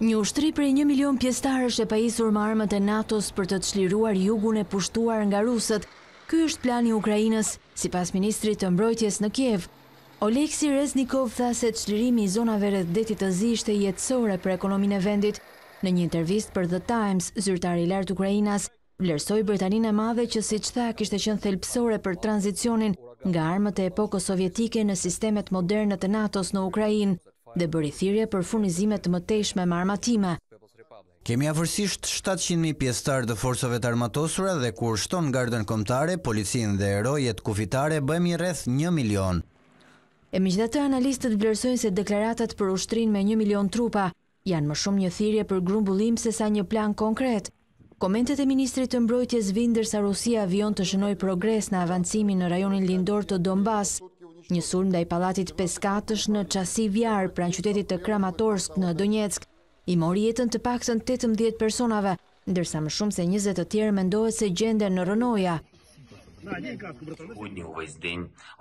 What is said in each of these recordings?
Një ushtri prej një milion pjestar është e pajisur më armët e NATO-s për të të shliruar jugun e pushtuar nga rusët. Ky është plani Ukrajinës, si pas Ministri të Mbrojtjes në Kjev. Oleksi Reznikov tha se të shlirimi i zonave rrët detit të zishtë e jetësore për ekonomin e vendit. Në një intervist për The Times, zyrtari lartë Ukrajinas, vlerësoj Britaninë e madhe që si qëta kishte qënë thelpsore për transicionin nga armët e epoko sovjetike në sistemet modernët e NATO-s në Ukrajinë dhe bëri thirje për furnizimet të mëtejshme më armatime. Kemi avërsisht 700.000 pjestar të forsove të armatosura dhe kur shton gardën komtare, policin dhe erojet kufitare bëmi rreth 1 milion. E miqda të analistët vlerësojnë se deklaratat për ushtrin me 1 milion trupa janë më shumë një thirje për grumbullim se sa një plan konkret. Komentet e Ministrit të mbrojtjes vindër sa Rusia avion të shënoj progres në avancimin në rajonin lindor të Donbass, Një surm dhe i palatit Peskatësh në qasi vjarë pra në qytetit të Kramatorsk në Donetsk, i mori jetën të pakësën 18 personave, ndërsa më shumë se 20 të tjerë mendohet se gjende në rënoja.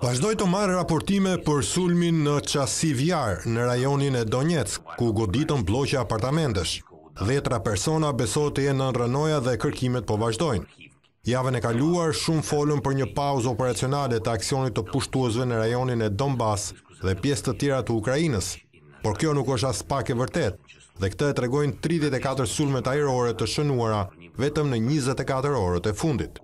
Pashdoj të marë raportime për sulmin në qasi vjarë në rajonin e Donetsk, ku goditën bloqe apartamentesh. Dhetra persona besot e në rënoja dhe kërkimet po vazhdojnë. Javën e kaluar, shumë folën për një pauzë operacionale të aksionit të pushtuazve në rajonin e Donbas dhe pjesë të tjera të Ukrajinës, por kjo nuk është asë pak e vërtet, dhe këtë e tregojnë 34 sulme aerore të shënuara vetëm në 24 orët e fundit.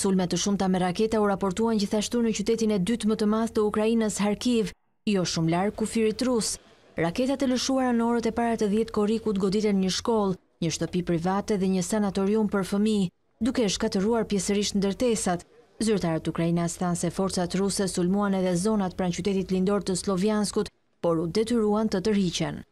Sulme të shumë të me raketa u raportuan gjithashtu në qytetin e dytë më të math të Ukrajinës Harkiv, jo shumë larë ku firit rusë. Raketat e lëshuara në orët e parat e dhjetë korikut goditën një shkollë, një shtëpi private dhe një sanatorium për fëmi, duke shkateruar pjesërisht në dërtesat. Zyrtarët së thanë se forcat ruse sulmuan edhe zonat pranë qytetit lindor të Slovjanskut, por u detyruan të tërhiqen.